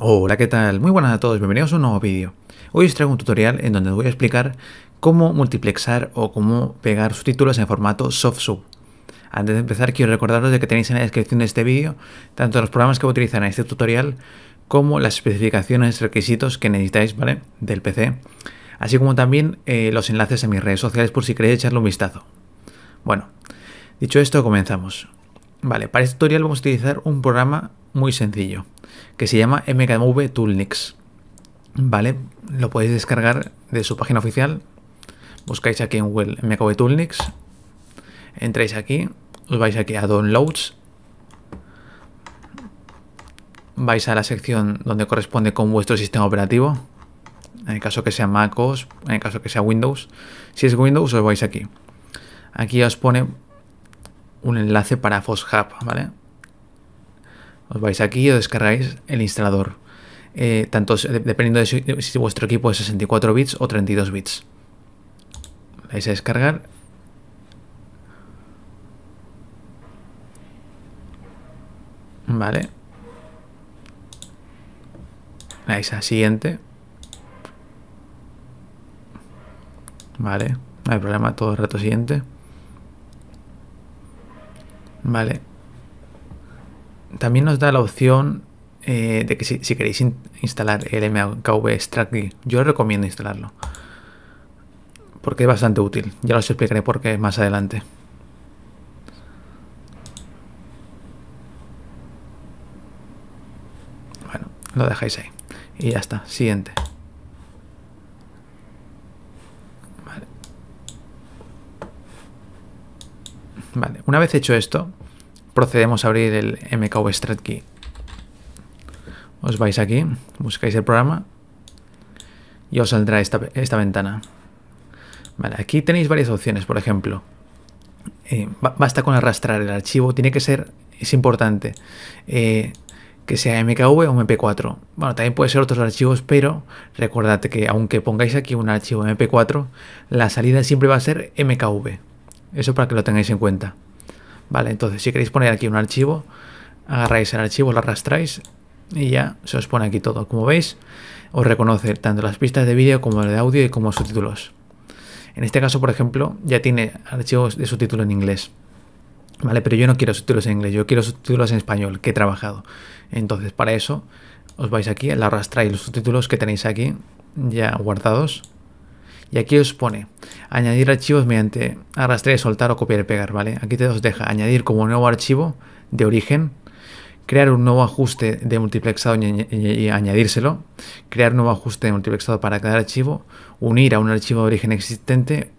Hola, ¿qué tal? Muy buenas a todos, bienvenidos a un nuevo vídeo. Hoy os traigo un tutorial en donde os voy a explicar cómo multiplexar o cómo pegar subtítulos en formato soft sub. Antes de empezar, quiero recordaros de que tenéis en la descripción de este vídeo tanto los programas que voy a utilizar en este tutorial como las especificaciones, requisitos que necesitáis ¿vale? del PC, así como también eh, los enlaces a mis redes sociales por si queréis echarle un vistazo. Bueno, dicho esto, comenzamos. Vale, para este tutorial vamos a utilizar un programa muy sencillo que se llama MKV Toolnix. ¿Vale? Lo podéis descargar de su página oficial. Buscáis aquí en Google MKV Toolnix. Entráis aquí, os vais aquí a Downloads. Vais a la sección donde corresponde con vuestro sistema operativo. En el caso que sea MacOS, en el caso que sea Windows. Si es Windows, os vais aquí. Aquí os pone un enlace para FOSHub, ¿vale? Os vais aquí y os descargáis el instalador. Eh, tanto dependiendo de si, vuestro equipo es 64 bits o 32 bits. Vais a descargar. Vale. Vais a siguiente. Vale, no hay problema, todo el rato siguiente. Vale, también nos da la opción eh, de que si, queréis instalar el MKV yo os recomiendo instalarlo. Porque es bastante útil. Ya os explicaré por qué más adelante. Bueno, lo dejáis ahí. Y ya está. Siguiente. Vale. Vale. Una vez hecho esto, procedemos a abrir el MKV StratKey. Os vais aquí, buscáis el programa y os saldrá esta, ventana. Vale, aquí tenéis varias opciones, por ejemplo. Eh, basta con arrastrar el archivo, tiene que ser, es importante, eh, que sea MKV o MP4. Bueno, también puede ser otros archivos, pero recordad que aunque pongáis aquí un archivo MP4, la salida siempre va a ser MKV. Eso para que lo tengáis en cuenta. Vale, entonces si queréis poner aquí un archivo, agarráis el archivo, lo arrastráis y ya se os pone aquí todo. Como veis, os reconoce tanto las pistas de vídeo como de audio y como subtítulos. En este caso, por ejemplo, ya tiene archivos de subtítulos en inglés. Vale, pero yo no quiero subtítulos en inglés, yo quiero subtítulos en español, que he trabajado. Entonces, para eso, os vais aquí, arrastráis los subtítulos que tenéis aquí ya guardados. Y aquí os pone añadir archivos mediante arrastrar, soltar o copiar y pegar, ¿vale? Aquí te os deja añadir como nuevo archivo de origen, crear un nuevo ajuste de multiplexado y, añadírselo, crear un nuevo ajuste de multiplexado para cada archivo, unir a un archivo de origen existente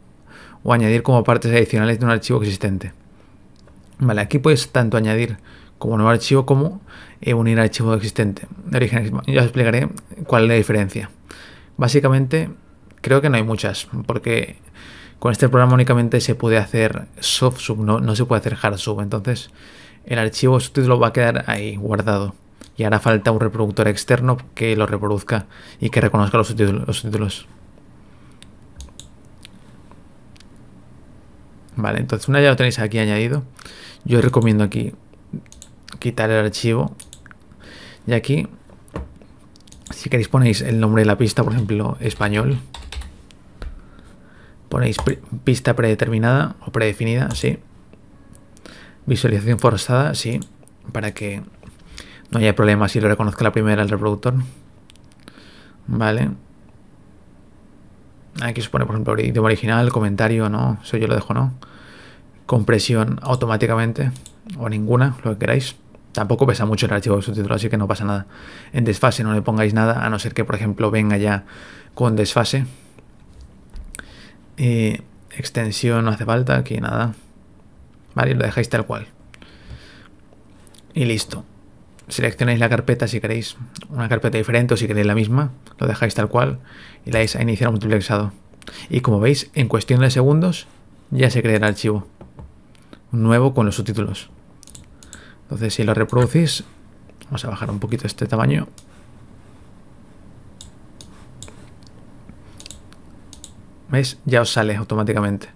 o añadir como partes adicionales de un archivo existente. Vale, aquí puedes tanto añadir como nuevo archivo como eh, unir archivo existente de origen. Yo os explicaré cuál es la diferencia. Básicamente Creo que no hay muchas, porque con este programa únicamente se puede hacer soft sub, no, no se puede hacer hard sub. Entonces el archivo subtítulo va a quedar ahí guardado. Y hará falta un reproductor externo que lo reproduzca y que reconozca los subtítulos. Los subtítulos. Vale, entonces una ya lo tenéis aquí añadido. Yo recomiendo aquí quitar el archivo. Y aquí, si queréis ponéis el nombre de la pista, por ejemplo, español. Ponéis pista predeterminada o predefinida, sí. Visualización forzada, sí. Para que no haya problemas si lo reconozca la primera el reproductor. Vale. Aquí se pone, por ejemplo, idioma original, comentario, no. Eso yo lo dejo, no. Compresión automáticamente o ninguna, lo que queráis. Tampoco pesa mucho el archivo de subtítulo, así que no pasa nada. En desfase no le pongáis nada, a no ser que, por ejemplo, venga ya con desfase. Y extensión no hace falta, aquí nada. Vale, lo dejáis tal cual. Y listo. Seleccionáis la carpeta si queréis una carpeta diferente o si queréis la misma. Lo dejáis tal cual y le dais a iniciar multiplexado. Y como veis, en cuestión de segundos ya se crea el archivo. Nuevo con los subtítulos. Entonces si lo reproducís, vamos a bajar un poquito este tamaño. ¿Veis? Ya os sale automáticamente.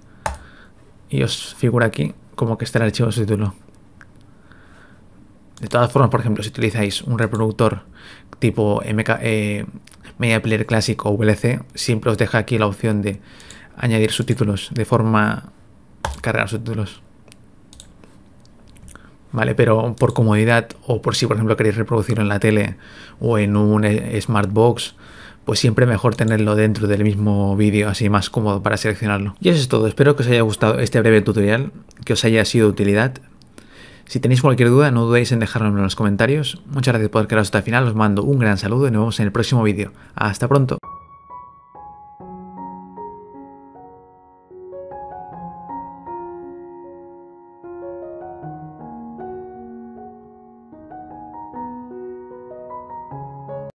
Y os figura aquí como que está el archivo de su De todas formas, por ejemplo, si utilizáis un reproductor tipo MK, eh, Media Player Clásico o VLC, siempre os deja aquí la opción de añadir subtítulos de forma cargar subtítulos. Vale, pero por comodidad o por si por ejemplo queréis reproducirlo en la tele o en un eh, Smartbox pues siempre mejor tenerlo dentro del mismo vídeo, así más cómodo para seleccionarlo. Y eso es todo, espero que os haya gustado este breve tutorial, que os haya sido de utilidad. Si tenéis cualquier duda, no dudéis en dejármelo en los comentarios. Muchas gracias por quedaros hasta el final, os mando un gran saludo y nos vemos en el próximo vídeo. ¡Hasta pronto!